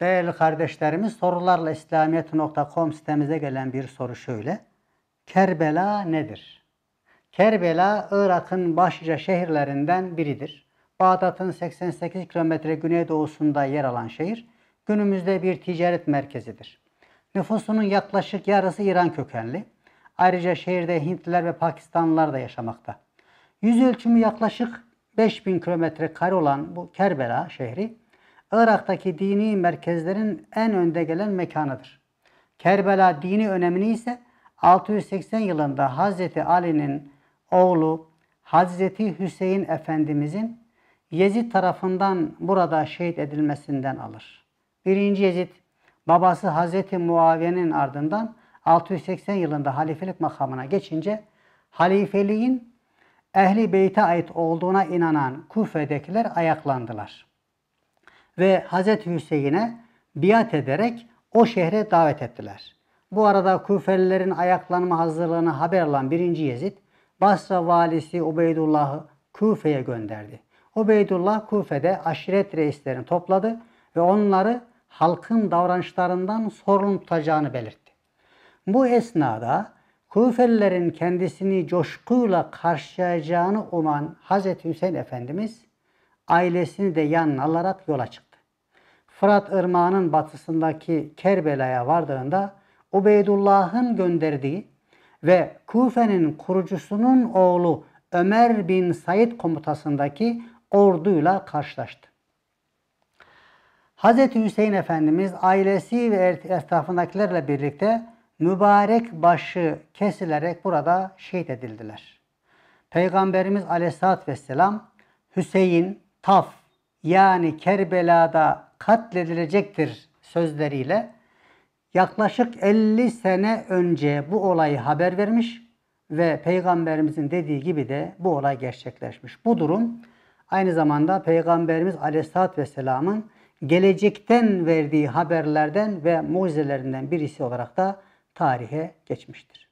Değerli kardeşlerimiz sorularla İslamiyet.com sitemize gelen bir soru şöyle. Kerbela nedir? Kerbela Irak'ın başlıca şehirlerinden biridir. Bağdat'ın 88 km güneydoğusunda yer alan şehir günümüzde bir ticaret merkezidir. Nüfusunun yaklaşık yarısı İran kökenli. Ayrıca şehirde Hintliler ve Pakistanlılar da yaşamakta. Yüz ölçümü yaklaşık 5000 kilometre kare olan bu Kerbela şehri Irak'taki dini merkezlerin en önde gelen mekanıdır. Kerbela dini önemini ise 680 yılında Hazreti Ali'nin oğlu Hazreti Hüseyin Efendimizin Yezid tarafından burada şehit edilmesinden alır. Birinci Yezid babası Hazreti Muaviye'nin ardından 680 yılında halifelik makamına geçince halifeliğin Ehli Beyt'e ait olduğuna inanan Kufe'dekiler ayaklandılar ve Hazreti Hüseyin'e biat ederek o şehre davet ettiler. Bu arada Küfelilerin ayaklanma hazırlığını haber alan 1. Yezid, Basra valisi Ubeydullah'ı Küfe'ye gönderdi. Ubeydullah Küfe'de aşiret reislerini topladı ve onları halkın davranışlarından sorumlu tutacağını belirtti. Bu esnada Küfelilerin kendisini coşkuyla karşılayacağını uman Hz. Hüseyin Efendimiz ailesini de yanına alarak yola çıktı. Fırat Irmağı'nın batısındaki Kerbela'ya vardığında Ubeydullah'ın gönderdiği ve Kufe'nin kurucusunun oğlu Ömer bin Said komutasındaki orduyla karşılaştı. Hz. Hüseyin Efendimiz ailesi ve er- etrafındakilerle birlikte mübarek başı kesilerek burada şehit edildiler. Peygamberimiz aleyhissalatü vesselam Hüseyin Taf yani Kerbela'da katledilecektir sözleriyle yaklaşık 50 sene önce bu olayı haber vermiş ve peygamberimizin dediği gibi de bu olay gerçekleşmiş. Bu durum aynı zamanda peygamberimiz Aleyhisselatü vesselamın gelecekten verdiği haberlerden ve mucizelerinden birisi olarak da tarihe geçmiştir.